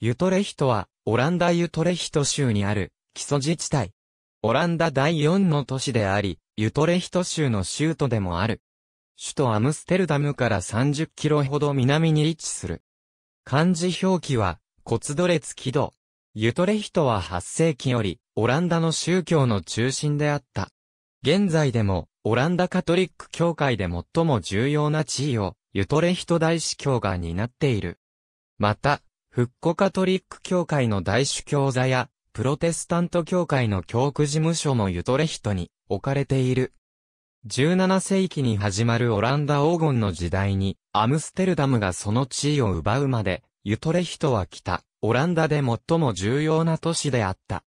ユトレヒトは、オランダユトレヒト州にある、基礎自治体。オランダ第四の都市であり、ユトレヒト州の州都でもある。首都アムステルダムから30キロほど南に位置する。漢字表記は、コツドレツキド。ユトレヒトは8世紀より、オランダの宗教の中心であった。現在でも、オランダカトリック教会で最も重要な地位を、ユトレヒト大司教が担っている。また、復古カトリック教会の大主教座や、プロテスタント教会の教区事務所もユトレヒトに置かれている。17世紀に始まるオランダ黄金の時代に、アムステルダムがその地位を奪うまで、ユトレヒトは北、オランダで最も重要な都市であった。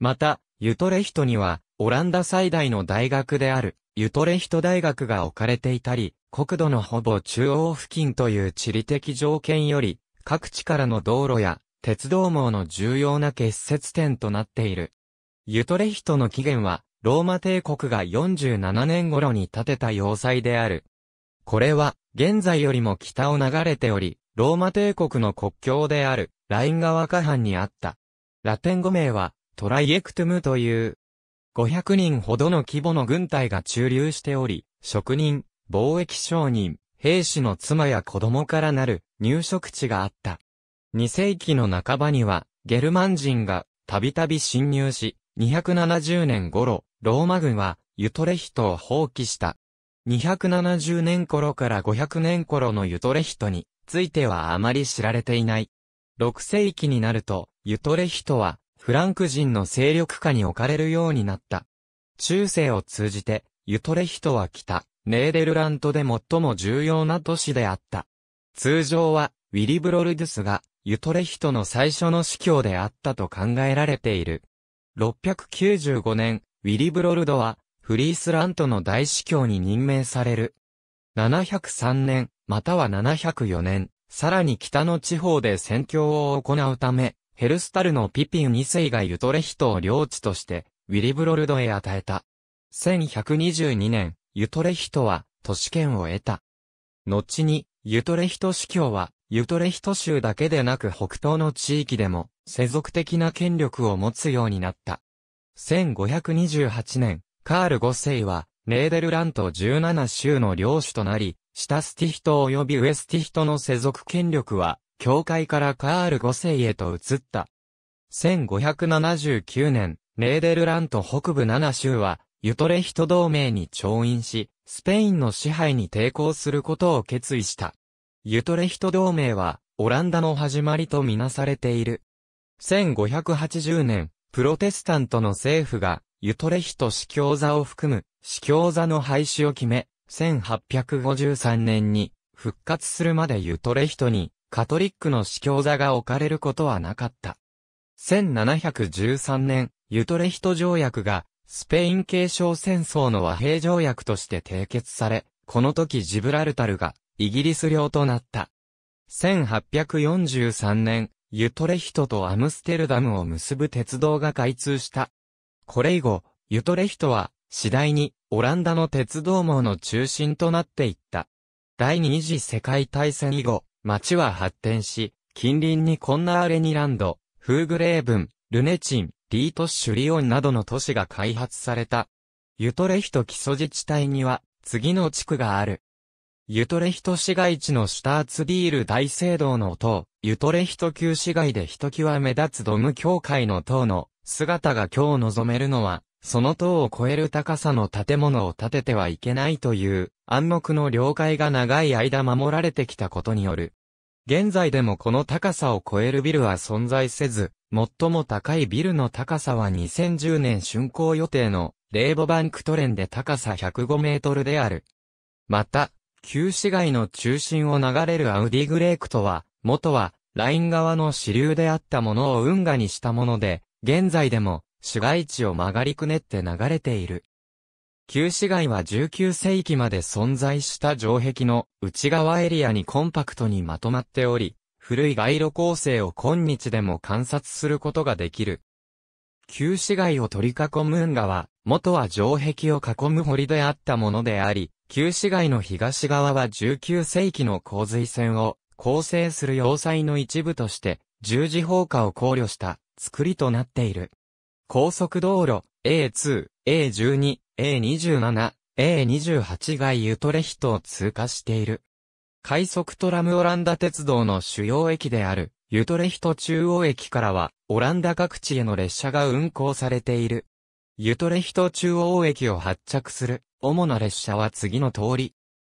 また、ユトレヒトには、オランダ最大の大学である、ユトレヒト大学が置かれていたり、国土のほぼ中央付近という地理的条件より、各地からの道路や鉄道網の重要な結節点となっている。ユトレヒトの起源は、ローマ帝国が47年頃に建てた要塞である。これは、現在よりも北を流れており、ローマ帝国の国境である、ライン川下藩にあった。ラテン語名は、トライエクトゥムという、500人ほどの規模の軍隊が駐留しており、職人、貿易商人、兵士の妻や子供からなる入植地があった。2世紀の半ばには、ゲルマン人がたびたび侵入し、270年頃、ローマ軍はユトレヒトを放棄した。270年頃から500年頃のユトレヒトについてはあまり知られていない。6世紀になると、ユトレヒトはフランク人の勢力下に置かれるようになった。中世を通じて、ユトレヒトは北、ネーデルラントで最も重要な都市であった。通常は、ウィリブロルデュスが、ユトレヒトの最初の司教であったと考えられている。695年、ウィリブロルドは、フリースラントの大司教に任命される。703年、または704年、さらに北の地方で宣教を行うため、ヘルスタルのピピン2世がユトレヒトを領地として、ウィリブロルドへ与えた。1122年、ユトレヒトは都市圏を得た。後に、ユトレヒト司教は、ユトレヒト州だけでなく北東の地域でも、世俗的な権力を持つようになった。1528年、カール5世は、ネーデルラント17州の領主となり、下スティヒト及びウエスティヒトの世俗権力は、教会からカール5世へと移った。1579年、ネーデルラント北部7州は、ユトレヒト同盟に調印し、スペインの支配に抵抗することを決意した。ユトレヒト同盟は、オランダの始まりとみなされている。1580年、プロテスタントの政府が、ユトレヒト司教座を含む、司教座の廃止を決め、1853年に、復活するまでユトレヒトに、カトリックの司教座が置かれることはなかった。1713年、ユトレヒト条約がスペイン継承戦争の和平条約として締結され、この時ジブラルタルがイギリス領となった。1843年、ユトレヒトとアムステルダムを結ぶ鉄道が開通した。これ以後、ユトレヒトは次第にオランダの鉄道網の中心となっていった。第二次世界大戦以後、町は発展し、近隣にコンナーレニランド、フーグレーブン、ルネチン、リートッシュリオンなどの都市が開発された。ユトレヒト基礎自治体には、次の地区がある。ユトレヒト市街地のシュターツビール大聖堂の塔、ユトレヒト旧市街でひときわ目立つドム教会の塔の姿が今日望めるのは、その塔を超える高さの建物を建ててはいけないという暗黙の了解が長い間守られてきたことによる。現在でもこの高さを超えるビルは存在せず、最も高いビルの高さは2010年竣工予定のレーボバンクトレンで高さ105メートルである。また、旧市街の中心を流れるアウディグレークとは、元は、ライン側の支流であったものを運河にしたもので、現在でも、市街地を曲がりくねって流れている。旧市街は19世紀まで存在した城壁の内側エリアにコンパクトにまとまっており、古い街路構成を今日でも観察することができる。旧市街を取り囲む運河は、元は城壁を囲む堀であったものであり、旧市街の東側は19世紀の洪水線を構成する要塞の一部として、十字砲火を考慮した作りとなっている。高速道路 A2、A12、A27、A28 がユトレヒトを通過している。快速トラムオランダ鉄道の主要駅である、ユトレヒト中央駅からは、オランダ各地への列車が運行されている。ユトレヒト中央駅を発着する、主な列車は次の通り。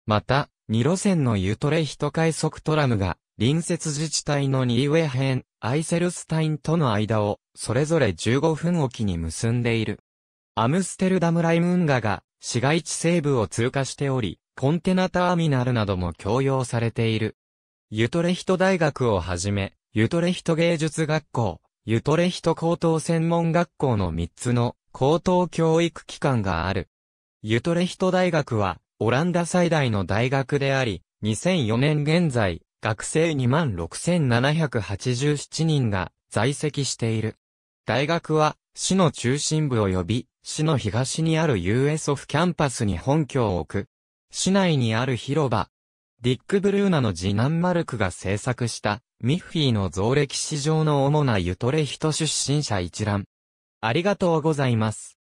また、2路線のユトレヒト快速トラムが、隣接自治体のニーウェ編、アイセルスタインとの間を、それぞれ15分おきに結んでいる。アムステルダムライム運河が、市街地西部を通過しており、コンテナターミナルなども供用されている。ユトレヒト大学をはじめ、ユトレヒト芸術学校、ユトレヒト高等専門学校の3つの高等教育機関がある。ユトレヒト大学は、オランダ最大の大学であり、2004年現在、学生26,787人が在籍している。大学は、市の中心部及び、市の東にある US オフキャンパスに本拠を置く、市内にある広場。ディック・ブルーナの次男マルクが制作した、ミッフィーの造歴史上の主なゆとれ人出身者一覧。ありがとうございます。